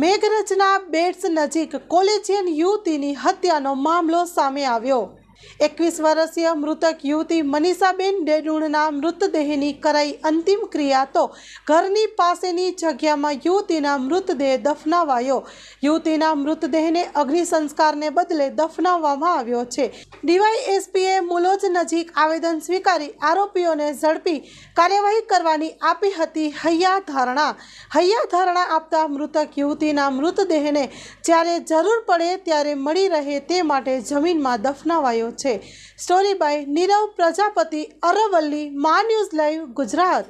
મેઘરજના બેટ્સ નજીક કોલેજિયન યુવતીની હત્યાનો મામલો સામે આવ્યો એકવીસ વર્ષીય મૃતક યુવતી મનીષાબેન ડેડુણના મૃતદેહની કરાઈ અંતિમ ક્રિયા તો ઘરની પાસેની જગ્યામાં યુવતીના મૃતદેહ દફનાવાયો યુવતીના મૃતદેહને અગ્નિસંસ્કારને બદલે દફનાવવામાં આવ્યો છે ડીવાયએસપીએ મુલોજ નજીક આવેદન સ્વીકારી આરોપીઓને ઝડપી કાર્યવાહી કરવાની આપી હતી હૈયા ધારણા હૈયા ધારણા આપતા મૃતક યુવતીના મૃતદેહને જ્યારે જરૂર પડે ત્યારે મળી રહે તે માટે જમીનમાં દફનાવાયો છે સ્ટોરી બાય નીરવ પ્રજાપતિ અરવલ્લી મા ન્યૂઝ લાઈવ ગુજરાત